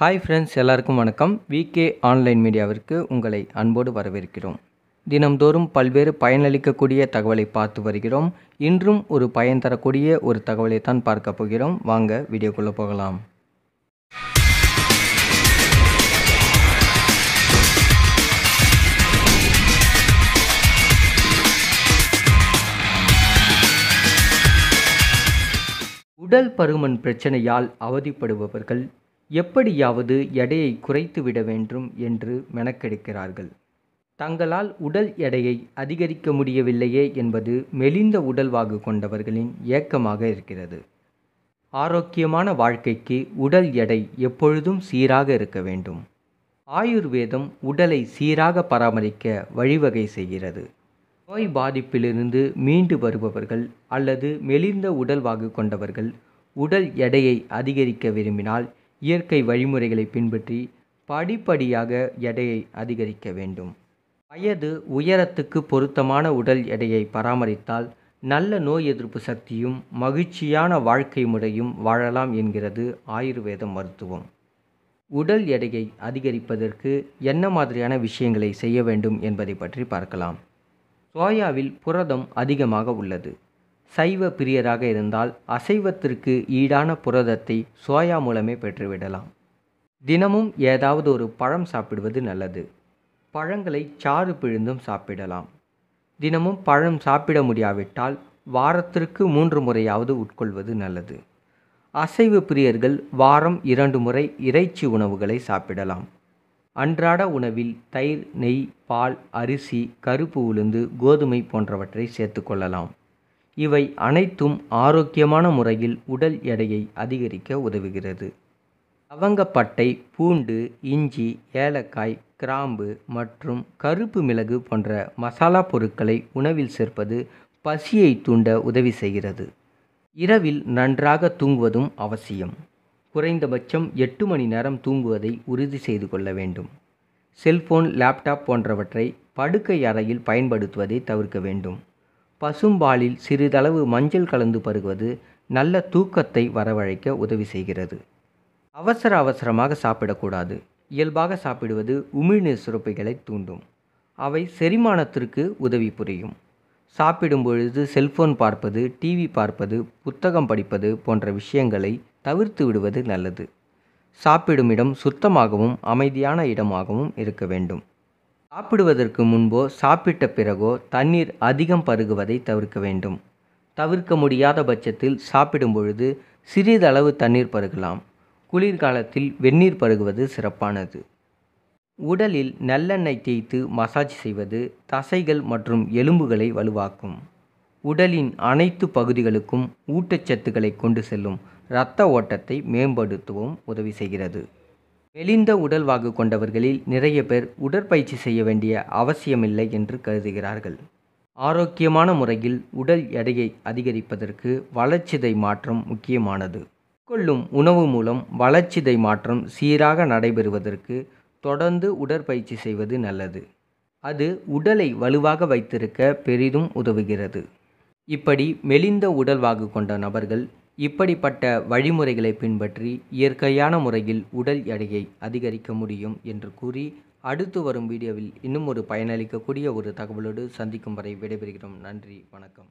hi friends எல்லாருக்கும் வணக்கம் VK online மீடியாவிற்கு உங்களை அன்போடு வரவேற்கிறோம் தினம்தோறும் பல்வேறு பயனளிக்கக்கூடிய தகவலை பார்த்து வருகிறோம் இன்றும் ஒரு பயன் தரக்கூடிய ஒரு தகவலை தான் பார்க்க போகிறோம் வாங்க வீடியோக்குள்ளே போகலாம் உடல் பருமன் பிரச்சனையால் அவதிப்படுபவர்கள் எப்படியாவது எடையை குறைத்துவிட வேண்டும் என்று மெனக்கெடுக்கிறார்கள் தங்களால் உடல் எடையை அதிகரிக்க முடியவில்லையே என்பது மெலிந்த உடல்வாகு கொண்டவர்களின் ஏக்கமாக இருக்கிறது ஆரோக்கியமான வாழ்க்கைக்கு உடல் எடை எப்பொழுதும் சீராக இருக்க வேண்டும் ஆயுர்வேதம் உடலை சீராக பராமரிக்க வழிவகை செய்கிறது நோய் பாதிப்பிலிருந்து மீண்டு வருபவர்கள் அல்லது மெலிந்த உடல்வாகு கொண்டவர்கள் உடல் எடையை அதிகரிக்க விரும்பினால் இயற்கை வழிமுறைகளை பின்பற்றி படிப்படியாக எடையை அதிகரிக்க வேண்டும் வயது உயரத்துக்கு பொருத்தமான உடல் எடையை பராமரித்தால் நல்ல நோய் எதிர்ப்பு சக்தியும் மகிழ்ச்சியான வாழ்க்கை முறையும் வாழலாம் என்கிறது ஆயுர்வேத மருத்துவம் உடல் எடையை அதிகரிப்பதற்கு என்ன மாதிரியான விஷயங்களை செய்ய வேண்டும் என்பதை பற்றி பார்க்கலாம் சோயாவில் புரதம் அதிகமாக உள்ளது சைவ பிரியராக இருந்தால் அசைவத்திற்கு ஈடான புரதத்தை சோயா மூலமே பெற்றுவிடலாம் தினமும் ஏதாவது ஒரு பழம் சாப்பிடுவது நல்லது பழங்களை சாறு பிழிந்தும் சாப்பிடலாம் தினமும் பழம் சாப்பிட முடியாவிட்டால் வாரத்திற்கு மூன்று முறையாவது உட்கொள்வது நல்லது அசைவ பிரியர்கள் வாரம் இரண்டு முறை இறைச்சி உணவுகளை சாப்பிடலாம் அன்றாட உணவில் தயிர் நெய் பால் அரிசி கருப்பு உளுந்து கோதுமை போன்றவற்றை சேர்த்துக்கொள்ளலாம் இவை அனைத்தும் ஆரோக்கியமான முறையில் உடல் எடையை அதிகரிக்க உதவுகிறது லவங்கப்பட்டை பூண்டு இஞ்சி ஏலக்காய் கிராம்பு மற்றும் கருப்பு மிளகு போன்ற மசாலா பொருட்களை உணவில் சேர்ப்பது பசியை தூண்ட உதவி செய்கிறது இரவில் நன்றாக தூங்குவதும் அவசியம் குறைந்தபட்சம் எட்டு மணி நேரம் தூங்குவதை உறுதி செய்து கொள்ள வேண்டும் செல்போன் லேப்டாப் போன்றவற்றை படுக்கை அறையில் பயன்படுத்துவதை தவிர்க்க வேண்டும் பசும்பாலில் சிறிதளவு மஞ்சள் கலந்து பருகுவது நல்ல தூக்கத்தை வரவழைக்க உதவி செய்கிறது அவசர அவசரமாக சாப்பிடக்கூடாது இயல்பாக சாப்பிடுவது உமிழ்நீர் சுரப்பிகளை தூண்டும் அவை செரிமானத்திற்கு உதவி புரியும் சாப்பிடும் பொழுது செல்போன் பார்ப்பது டிவி பார்ப்பது புத்தகம் படிப்பது போன்ற விஷயங்களை தவிர்த்து விடுவது நல்லது சாப்பிடும் இடம் சுத்தமாகவும் அமைதியான இடமாகவும் இருக்க வேண்டும் சாப்பிடுவதற்கு முன்போ சாப்பிட்ட பிறகோ தண்ணீர் அதிகம் பருகுவதை தவிர்க்க வேண்டும் தவிர்க்க முடியாத பட்சத்தில் சாப்பிடும் பொழுது சிறிதளவு தண்ணீர் பருகலாம் குளிர்காலத்தில் வெந்நீர் பருகுவது சிறப்பானது உடலில் நல்லெண்ணெய் தேய்த்து மசாஜ் செய்வது தசைகள் மற்றும் எலும்புகளை வலுவாக்கும் உடலின் அனைத்து பகுதிகளுக்கும் ஊட்டச்சத்துக்களை கொண்டு செல்லும் இரத்த ஓட்டத்தை மேம்படுத்தவும் உதவி செய்கிறது மெலிந்த வாக்கு கொண்டவர்களில் நிறைய பேர் உடற்பயிற்சி செய்ய வேண்டிய அவசியமில்லை என்று கருதுகிறார்கள் ஆரோக்கியமான முறையில் உடல் எடையை அதிகரிப்பதற்கு வளர்ச்சிதை மாற்றம் முக்கியமானது கொள்ளும் உணவு மூலம் வளர்ச்சிதை மாற்றம் சீராக நடைபெறுவதற்கு தொடர்ந்து உடற்பயிற்சி செய்வது நல்லது அது உடலை வலுவாக வைத்திருக்க பெரிதும் உதவுகிறது இப்படி மெலிந்த உடல் வாக்கு கொண்ட நபர்கள் இப்படிப்பட்ட வழிமுறைகளை பின்பற்றி இயற்கையான முறையில் உடல் எடையை அதிகரிக்க முடியும் என்று கூறி அடுத்து வரும் வீடியோவில் இன்னும் ஒரு பயனளிக்கக்கூடிய ஒரு தகவலோடு சந்திக்கும் வரை விடைபெறுகிறோம் நன்றி வணக்கம்